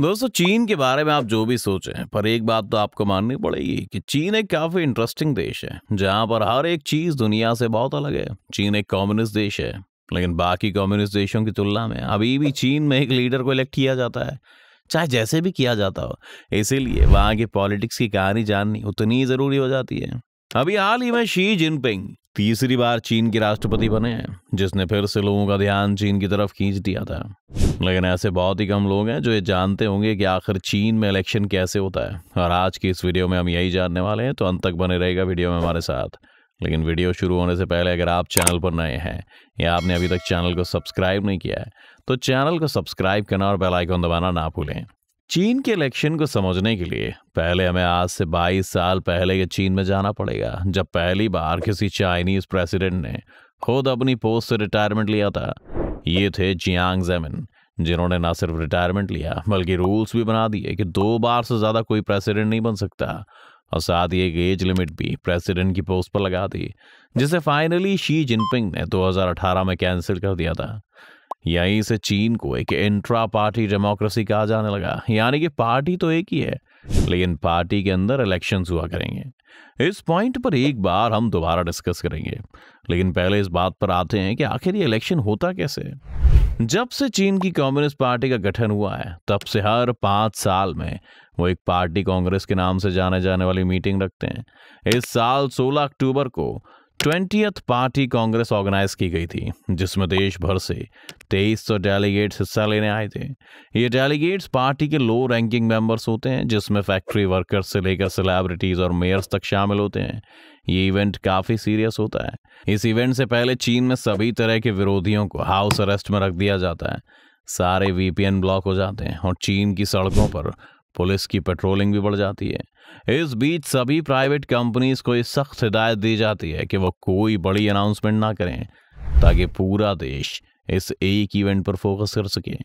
दोस्तों चीन के बारे में आप जो भी सोचें पर एक बात तो आपको माननी पड़ेगी कि चीन एक काफी इंटरेस्टिंग देश है जहां पर हर एक चीज दुनिया से बहुत अलग है चीन एक कम्युनिस्ट देश है लेकिन बाकी कम्युनिस्ट देशों की तुलना में अभी भी चीन में एक लीडर को इलेक्ट किया जाता है चाहे जैसे भी किया जाता हो इसीलिए वहाँ की पॉलिटिक्स की कहानी जाननी उतनी ज़रूरी हो जाती है अभी हाल ही में शी जिनपिंग तीसरी बार चीन के राष्ट्रपति बने हैं जिसने फिर से लोगों का ध्यान चीन की तरफ खींच दिया था लेकिन ऐसे बहुत ही कम लोग हैं जो ये जानते होंगे कि आखिर चीन में इलेक्शन कैसे होता है और आज की इस वीडियो में हम यही जानने वाले हैं तो अंत तक बने रहेगा वीडियो में हमारे साथ लेकिन वीडियो शुरू होने से पहले अगर आप चैनल पर नए हैं या आपने अभी तक चैनल को सब्सक्राइब नहीं किया है तो चैनल को सब्सक्राइब करना और बेलाइकॉन दबाना ना भूलें चीन के इलेक्शन को समझने के लिए पहले हमें आज से 22 साल पहले के चीन में जाना पड़ेगा जब पहली बार किसी चाइनीज प्रेसिडेंट ने खुद अपनी पोस्ट से रिटायरमेंट लिया था ये थे जियांग जेमिन जिन्होंने ना सिर्फ रिटायरमेंट लिया बल्कि रूल्स भी बना दिए कि दो बार से ज़्यादा कोई प्रेसिडेंट नहीं बन सकता और साथ ही एक एज लिमिट भी प्रेसिडेंट की पोस्ट पर लगा दी जिसे फाइनली शी जिनपिंग ने 2018 में कैंसिल कर दिया था यहीं से चीन को एक इंट्रा पार्टी डेमोक्रेसी कहा जाने लगा यानी कि पार्टी तो एक ही है लेकिन पार्टी के अंदर इलेक्शन हुआ करेंगे इस पॉइंट पर एक बार हम दोबारा डिस्कस करेंगे लेकिन पहले इस बात पर आते हैं कि आखिर ये इलेक्शन होता कैसे जब से चीन की कम्युनिस्ट पार्टी का गठन हुआ है तब से हर पाँच साल में वो एक पार्टी कांग्रेस के नाम से जाने जाने वाली मीटिंग रखते हैं इस साल 16 अक्टूबर को ट्वेंटियथ पार्टी कांग्रेस ऑर्गेनाइज की गई थी जिसमें देश भर से तेईस सौ डेलीगेट्स हिस्सा लेने आए थे ये डेलीगेट्स पार्टी के लो रैंकिंग मेंबर्स होते हैं जिसमें फैक्ट्री वर्कर्स से लेकर सेलिब्रिटीज और मेयर्स तक शामिल होते हैं ये इवेंट काफ़ी सीरियस होता है इस इवेंट से पहले चीन में सभी तरह के विरोधियों को हाउस अरेस्ट में रख दिया जाता है सारे वीपीएन ब्लॉक हो जाते हैं और चीन की सड़कों पर पुलिस की पेट्रोलिंग भी बढ़ जाती है इस बीच सभी प्राइवेट कंपनीज को इस सख्त हिदायत दी जाती है कि वो कोई बड़ी अनाउंसमेंट ना करें ताकि पूरा देश इस एक इवेंट पर फोकस कर सके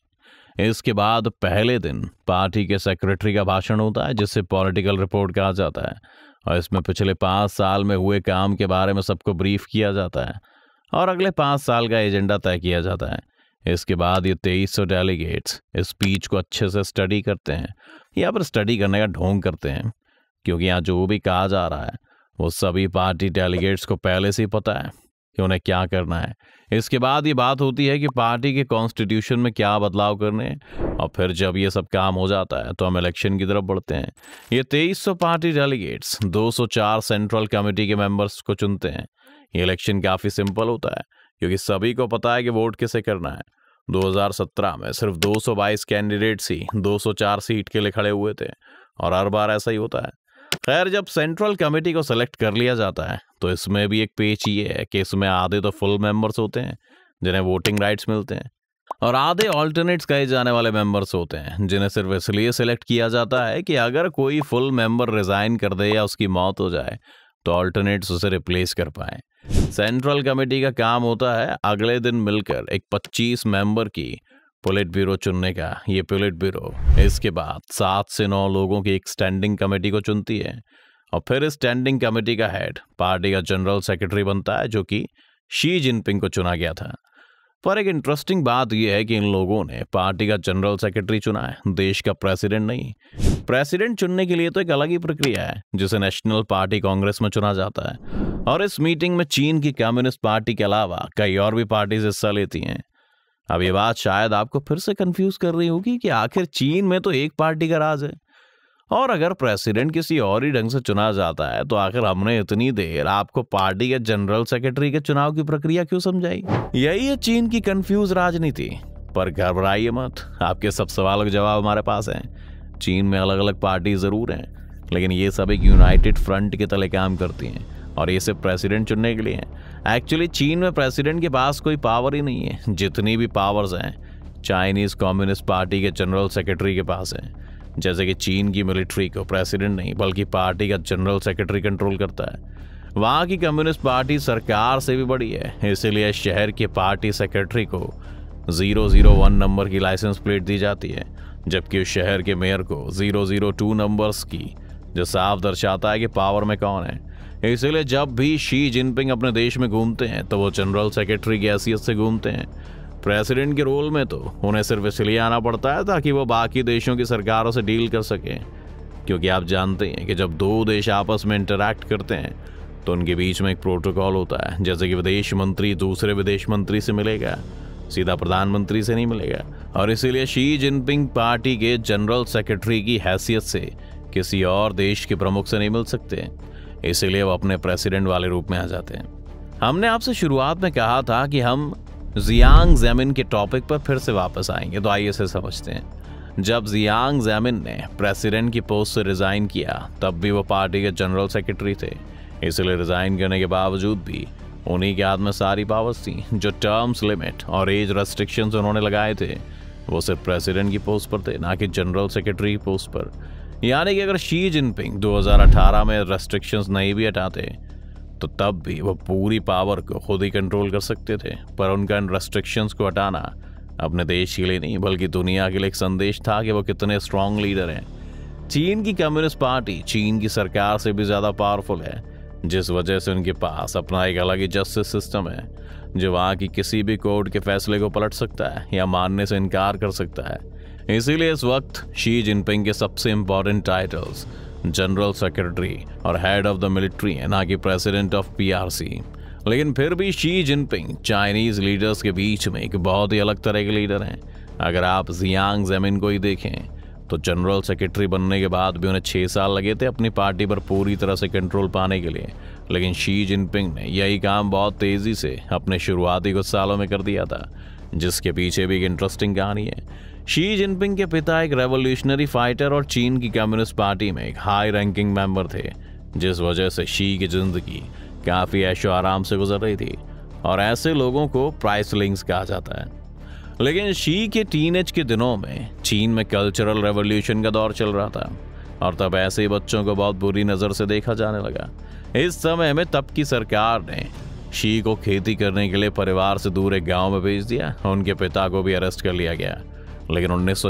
इसके बाद पहले दिन पार्टी के सेक्रेटरी का भाषण होता है जिसे पॉलिटिकल रिपोर्ट कहा जाता है और इसमें पिछले पाँच साल में हुए काम के बारे में सबको ब्रीफ किया जाता है और अगले पाँच साल का एजेंडा तय किया जाता है इसके बाद ये तेईस सौ डेलीगेट्स स्पीच को अच्छे से स्टडी करते हैं या पर स्टडी करने का ढोंग करते हैं क्योंकि यहाँ जो भी कहा जा रहा है वो सभी पार्टी डेलीगेट्स को पहले से ही पता है कि उन्हें क्या करना है इसके बाद ये बात होती है कि पार्टी के कॉन्स्टिट्यूशन में क्या बदलाव करने हैं और फिर जब ये सब काम हो जाता है तो हम इलेक्शन की तरफ बढ़ते हैं ये 2300 पार्टी डेलीगेट्स 204 सेंट्रल कमेटी के मेंबर्स को चुनते हैं ये इलेक्शन काफ़ी सिंपल होता है क्योंकि सभी को पता है कि वोट किसे करना है 2017 में सिर्फ 222 कैंडिडेट्स ही 204 सीट के लिए खड़े हुए थे और हर बार ऐसा ही होता है खैर जब सेंट्रल कमेटी को सेलेक्ट कर लिया जाता है तो इसमें भी एक पेच ये है कि इसमें आधे तो फुल मेंबर्स होते हैं जिन्हें वोटिंग राइट्स मिलते हैं और आधे ऑल्टरनेट्स कहे जाने वाले मेंबर्स होते हैं जिन्हें सिर्फ इसलिए सिलेक्ट किया जाता है कि अगर कोई फुल मेंबर रिजाइन कर दे या उसकी मौत हो जाए तो ऑल्टरनेट्स उसे रिप्लेस कर पाएँ सेंट्रल कमेटी का काम होता है अगले दिन मिलकर एक 25 मेंबर की पोलिट ब्यूरो चुनने का ये पुलिट ब्यूरो इसके बाद सात से नौ लोगों की एक स्टैंडिंग कमेटी को चुनती है और फिर स्टैंडिंग कमेटी का हेड पार्टी का जनरल सेक्रेटरी बनता है जो कि शी जिनपिंग को चुना गया था पर एक इंटरेस्टिंग बात यह है कि इन लोगों ने पार्टी का जनरल सेक्रेटरी चुना है देश का प्रेसिडेंट नहीं प्रेसिडेंट चुनने के लिए तो एक अलग ही प्रक्रिया है जिसे नेशनल पार्टी कांग्रेस में चुना जाता है और इस मीटिंग में चीन की कम्युनिस्ट पार्टी के अलावा कई और भी पार्टीज हिस्सा लेती हैं अब ये बात शायद आपको फिर से कंफ्यूज कर रही होगी कि आखिर चीन में तो एक पार्टी का राज है और अगर प्रेसिडेंट किसी और ही ढंग से चुना जाता है तो आखिर हमने इतनी देर आपको पार्टी के जनरल सेक्रेटरी के चुनाव की प्रक्रिया क्यों समझाई यही है चीन की कंफ्यूज राजनीति पर घबराइए मत आपके सब सवालों के जवाब हमारे पास हैं चीन में अलग अलग पार्टी ज़रूर हैं लेकिन ये सब एक यूनाइटेड फ्रंट के तले काम करती हैं और ये सिर्फ प्रेसिडेंट चुनने के लिए हैं एक्चुअली चीन में प्रेसिडेंट के पास कोई पावर ही नहीं है जितनी भी पावर्स हैं चाइनीज़ कम्युनिस्ट पार्टी के जनरल सेक्रेटरी के पास हैं जैसे कि चीन की मिलिट्री को प्रेसिडेंट नहीं बल्कि पार्टी का जनरल सेक्रेटरी कंट्रोल करता है वहाँ की कम्युनिस्ट पार्टी सरकार से भी बड़ी है इसीलिए शहर के पार्टी सेक्रेटरी को ज़ीरो ज़ीरो वन नंबर की लाइसेंस प्लेट दी जाती है जबकि उस शहर के मेयर को ज़ीरो ज़ीरो टू नंबर्स की जो साफ दर्शाता है कि पावर में कौन है इसीलिए जब भी शी जिनपिंग अपने देश में घूमते हैं तो वो जनरल सेक्रेटरी की हैसियत से घूमते हैं प्रेसिडेंट के रोल में तो उन्हें सिर्फ इसलिए आना पड़ता है ताकि वो बाकी देशों की सरकारों से डील कर सकें क्योंकि आप जानते हैं कि जब दो देश आपस में इंटरेक्ट करते हैं तो उनके बीच में एक प्रोटोकॉल होता है जैसे कि विदेश मंत्री दूसरे विदेश मंत्री से मिलेगा सीधा प्रधानमंत्री से नहीं मिलेगा और इसीलिए शी जिनपिंग पार्टी के जनरल सेक्रेटरी की हैसियत से किसी और देश के प्रमुख से नहीं मिल सकते इसीलिए वो अपने प्रेसिडेंट वाले रूप में आ जाते हैं हमने आपसे शुरुआत में कहा था कि हम जियांग जैमिन के टॉपिक पर फिर से वापस आएंगे तो आइए इसे समझते हैं जब जियांग जैमिन ने प्रेसिडेंट की पोस्ट से रिज़ाइन किया तब भी वो पार्टी के जनरल सेक्रेटरी थे इसलिए रिज़ाइन करने के बावजूद भी उन्हीं के हाथ में सारी पावर्स थी जो टर्म्स लिमिट और एज रेस्ट्रिक्शंस उन्होंने लगाए थे वो सिर्फ प्रेसिडेंट की पोस्ट पर थे ना कि जनरल सेक्रेटरी की पोस्ट पर यानी कि अगर शी जिनपिंग 2018 में रेस्ट्रिक्शंस नहीं भी हटाते तो तब भी वो पूरी पावर को खुद ही कंट्रोल कर सकते थे पर उनका इन रेस्ट्रिक्शंस को हटाना अपने देश के लिए नहीं बल्कि दुनिया के लिए एक संदेश था कि वो कितने स्ट्रांग लीडर हैं चीन की कम्युनिस्ट पार्टी चीन की सरकार से भी ज़्यादा पावरफुल है जिस वजह से उनके पास अपना एक अलग ही जस्टिस सिस्टम है जो वहाँ की किसी भी कोर्ट के फैसले को पलट सकता है या मानने से इनकार कर सकता है इसीलिए इस वक्त शी जिनपिंग के सबसे इंपॉर्टेंट टाइटल्स जनरल सेक्रेटरी और हेड ऑफ द मिलिट्री है ना कि प्रेसिडेंट ऑफ पीआरसी लेकिन फिर भी शी जिनपिंग चाइनीज लीडर्स के बीच में एक बहुत ही अलग तरह के लीडर हैं अगर आप जियांग जमीन को ही देखें तो जनरल सेक्रेटरी बनने के बाद भी उन्हें छः साल लगे थे अपनी पार्टी पर पूरी तरह से कंट्रोल पाने के लिए लेकिन शी जिनपिंग ने यही काम बहुत तेज़ी से अपने शुरुआती कुछ सालों में कर दिया था जिसके पीछे भी एक इंटरेस्टिंग कहानी है शी जिनपिंग के पिता एक रेवोल्यूशनरी फाइटर और चीन की कम्युनिस्ट पार्टी में एक हाई रैंकिंग मेंबर थे जिस वजह से शी की जिंदगी काफ़ी ऐशो आराम से गुजर रही थी और ऐसे लोगों को प्राइसलिंग्स कहा जाता है लेकिन शी के टीन के दिनों में चीन में कल्चरल रेवोल्यूशन का दौर चल रहा था और तब ऐसे ही बच्चों को बहुत बुरी नज़र से देखा जाने लगा इस समय में तब की सरकार ने शी को खेती करने के लिए परिवार से दूर एक गांव में भेज दिया उनके पिता को भी अरेस्ट कर लिया गया लेकिन उन्नीस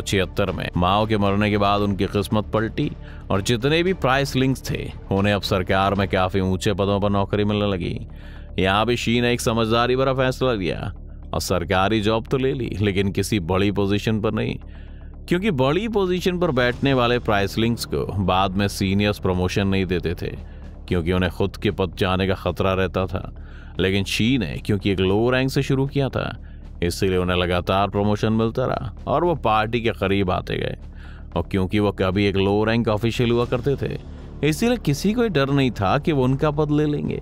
में माओ के मरने के बाद उनकी किस्मत पलटी और जितने भी प्राइस लिंक्स थे उन्हें अब सरकार में काफ़ी ऊंचे पदों पर नौकरी मिलने लगी यहाँ भी शी ने एक समझदारी भरा फैसला लिया और सरकारी जॉब तो ले ली लेकिन किसी बड़ी पोजीशन पर नहीं क्योंकि बड़ी पोजीशन पर बैठने वाले प्राइसलिंग्स को बाद में सीनियर्स प्रमोशन नहीं देते थे क्योंकि उन्हें खुद के पद जाने का खतरा रहता था लेकिन शी ने क्योंकि एक लो रैंक से शुरू किया था इसीलिए उन्हें लगातार प्रमोशन मिलता रहा और वो पार्टी के करीब आते गए और क्योंकि वो कभी एक लो रैंक ऑफिशियल हुआ करते थे इसीलिए किसी को डर नहीं था कि वो उनका पद ले लेंगे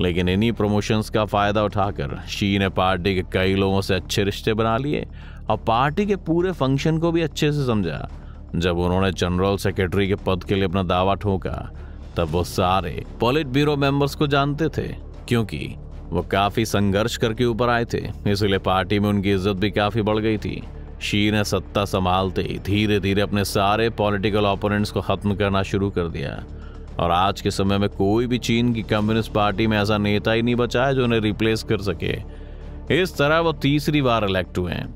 लेकिन इन्हीं प्रमोशंस का फ़ायदा उठाकर शी ने पार्टी के कई लोगों से अच्छे रिश्ते बना लिए और पार्टी के पूरे फंक्शन को भी अच्छे से समझा जब उन्होंने जनरल सेक्रेटरी के पद के लिए अपना दावा ठोंका तब वो सारे पॉलिट ब्यूरो मेंबर्स को जानते थे क्योंकि वो काफ़ी संघर्ष करके ऊपर आए थे इसलिए पार्टी में उनकी इज्जत भी काफ़ी बढ़ गई थी शी ने सत्ता संभालते ही धीरे धीरे अपने सारे पॉलिटिकल ओपोनेंट्स को ख़त्म करना शुरू कर दिया और आज के समय में कोई भी चीन की कम्युनिस्ट पार्टी में ऐसा नेता ही नहीं बचा है जो उन्हें रिप्लेस कर सके इस तरह वो तीसरी बार इलेक्ट हुए हैं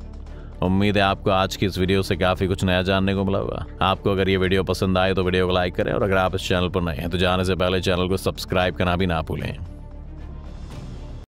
उम्मीद है आपको आज की इस वीडियो से काफ़ी कुछ नया जानने को मिला होगा आपको अगर ये वीडियो पसंद आए तो वीडियो को लाइक करें और अगर आप इस चैनल पर नए हैं तो जाने से पहले चैनल को सब्सक्राइब करना भी ना भूलें